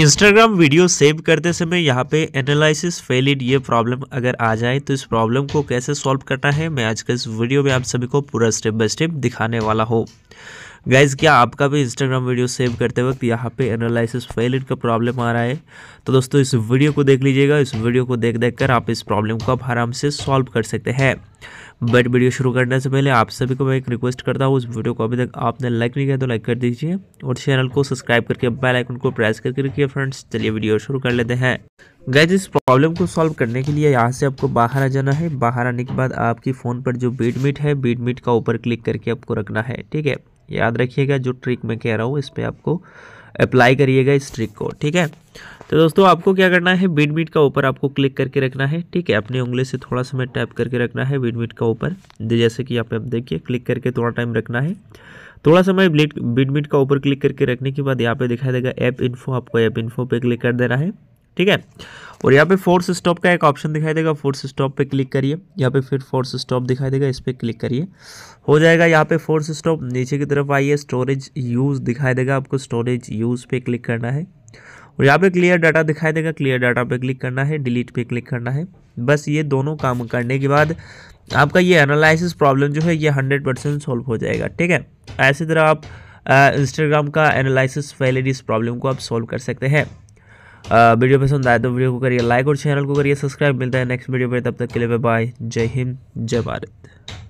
Instagram video save करते समय यहाँ पे एनालिसिस फेलिड ये प्रॉब्लम अगर आ जाए तो इस प्रॉब्लम को कैसे सॉल्व करना है मैं आज के इस वीडियो में आप सभी को पूरा स्टेप बाय स्टेप दिखाने वाला हूँ गाइज क्या आपका भी इंस्टाग्राम वीडियो सेव करते वक्त यहाँ पे एनालिसिस फेल का प्रॉब्लम आ रहा है तो दोस्तों इस वीडियो को देख लीजिएगा इस वीडियो को देख देख कर आप इस प्रॉब्लम को आप आराम से सॉल्व कर सकते हैं बट वीडियो शुरू करने से पहले आप सभी को मैं एक रिक्वेस्ट करता हूँ उस वीडियो को अभी तक आपने लाइक नहीं किया तो लाइक कर दीजिए और चैनल को सब्सक्राइब करके बेल आइकन को प्रेस करके रखिए फ्रेंड्स चलिए वीडियो शुरू कर लेते हैं गैज इस प्रॉब्लम को सॉल्व करने के लिए यहाँ से आपको बाहर आ जाना है बाहर आने के बाद आपकी फ़ोन पर जो बीट मीट है बीट मीट का ऊपर क्लिक करके आपको रखना है ठीक है याद रखिएगा जो ट्रिक मैं कह रहा हूँ इस पर आपको अप्लाई करिएगा इस ट्रिक को ठीक है तो दोस्तों आपको क्या करना है बीड का ऊपर आपको क्लिक करके रखना है ठीक है अपनी उंगली से थोड़ा समय टैप करके रखना है बीड का ऊपर जैसे कि यहाँ पे आप देखिए क्लिक करके थोड़ा टाइम रखना है थोड़ा समय ब्लिट बीड का ऊपर क्लिक करके रखने के बाद यहाँ पे दिखाई देगा ऐप इन्फो आपको ऐप इन्फो पे क्लिक कर देना है ठीक है और यहाँ पे फोर्स स्टॉप का एक ऑप्शन दिखाई देगा फोर्स स्टॉप पे क्लिक करिए यहाँ पे फिर फोर्स स्टॉप दिखाई देगा इस पर क्लिक करिए हो जाएगा यहाँ पे फोर्स स्टॉप नीचे की तरफ आइए स्टोरेज यूज़ दिखाई देगा आपको स्टोरेज यूज़ पे क्लिक करना है और यहाँ पे क्लियर डाटा दिखाई देगा क्लियर डाटा पे क्लिक करना है डिलीट पे क्लिक करना है बस ये दोनों काम करने के बाद आपका ये एनालिसिस प्रॉब्लम जो है ये हंड्रेड परसेंट सॉल्व हो जाएगा ठीक है ऐसी तरह आप इंस्टाग्राम का एनालिसिस वैलिडिस प्रॉब्लम को आप सॉल्व कर सकते हैं Uh, वीडियो पसंद आए तो वीडियो को करिए लाइक और चैनल को करिए सब्सक्राइब मिलता है नेक्स्ट वीडियो पर तब तक के लिए बाय जय हिंद जय भारत